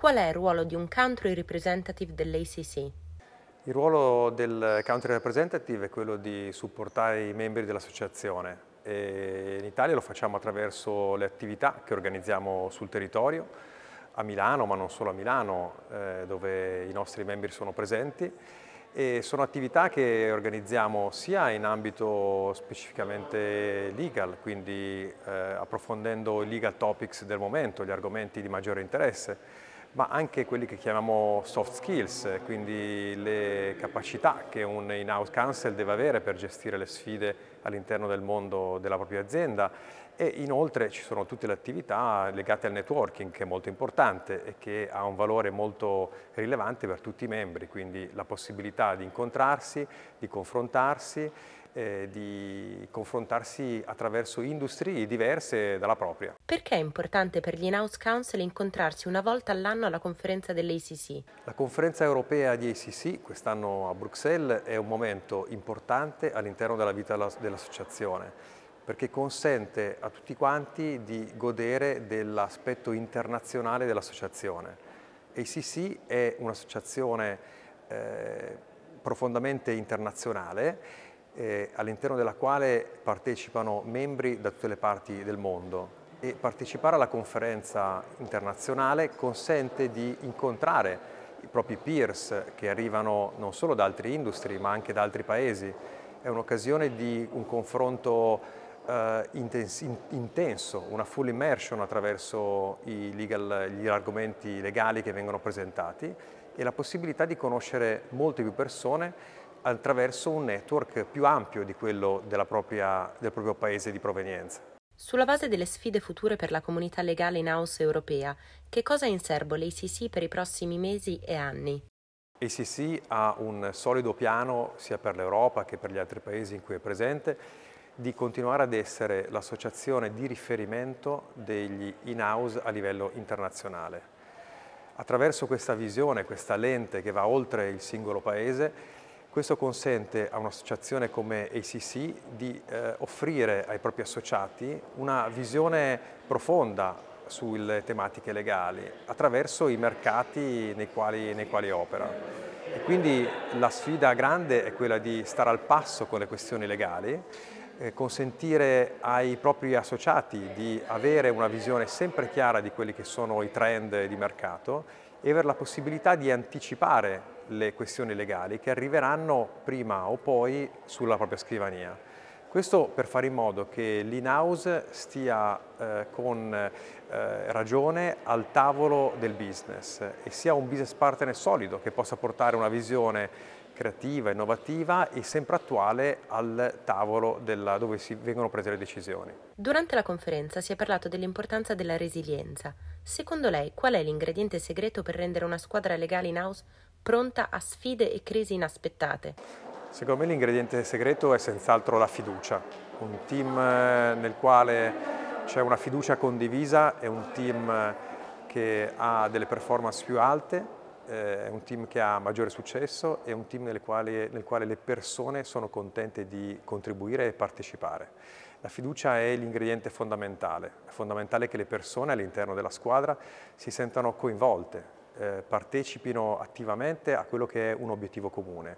Qual è il ruolo di un country representative dell'ACC? Il ruolo del country representative è quello di supportare i membri dell'associazione. in Italia lo facciamo attraverso le attività che organizziamo sul territorio, a Milano, ma non solo a Milano, eh, dove i nostri membri sono presenti. E sono attività che organizziamo sia in ambito specificamente legal, quindi eh, approfondendo i legal topics del momento, gli argomenti di maggiore interesse, ma anche quelli che chiamiamo soft skills, quindi le capacità che un in-house counsel deve avere per gestire le sfide all'interno del mondo della propria azienda e inoltre ci sono tutte le attività legate al networking che è molto importante e che ha un valore molto rilevante per tutti i membri, quindi la possibilità di incontrarsi, di confrontarsi eh, di confrontarsi attraverso industrie diverse dalla propria. Perché è importante per gli in-house council incontrarsi una volta all'anno alla conferenza dell'ACC? La conferenza europea di ACC, quest'anno a Bruxelles, è un momento importante all'interno della vita dell'associazione perché consente a tutti quanti di godere dell'aspetto internazionale dell'associazione. ACC è un'associazione eh, profondamente internazionale eh, all'interno della quale partecipano membri da tutte le parti del mondo. E partecipare alla conferenza internazionale consente di incontrare i propri peers che arrivano non solo da altri industry ma anche da altri paesi. È un'occasione di un confronto eh, intenso, una full immersion attraverso legal, gli argomenti legali che vengono presentati e la possibilità di conoscere molte più persone attraverso un network più ampio di quello propria, del proprio paese di provenienza. Sulla base delle sfide future per la comunità legale in house europea, che cosa ha in serbo l'ACC per i prossimi mesi e anni? ACC ha un solido piano sia per l'Europa che per gli altri paesi in cui è presente di continuare ad essere l'associazione di riferimento degli in-house a livello internazionale. Attraverso questa visione, questa lente che va oltre il singolo paese, questo consente a un'associazione come ACC di eh, offrire ai propri associati una visione profonda sulle tematiche legali attraverso i mercati nei quali, nei quali opera. E quindi la sfida grande è quella di stare al passo con le questioni legali eh, consentire ai propri associati di avere una visione sempre chiara di quelli che sono i trend di mercato e avere la possibilità di anticipare le questioni legali che arriveranno prima o poi sulla propria scrivania. Questo per fare in modo che l'in-house stia eh, con eh, ragione al tavolo del business e sia un business partner solido che possa portare una visione creativa, innovativa e sempre attuale al tavolo della, dove si vengono prese le decisioni. Durante la conferenza si è parlato dell'importanza della resilienza. Secondo lei qual è l'ingrediente segreto per rendere una squadra legale in house pronta a sfide e crisi inaspettate? Secondo me l'ingrediente segreto è senz'altro la fiducia. Un team eh, nel quale c'è una fiducia condivisa è un team eh, che ha delle performance più alte, eh, è un team che ha maggiore successo, è un team nel quale, nel quale le persone sono contente di contribuire e partecipare. La fiducia è l'ingrediente fondamentale, è fondamentale che le persone all'interno della squadra si sentano coinvolte, eh, partecipino attivamente a quello che è un obiettivo comune.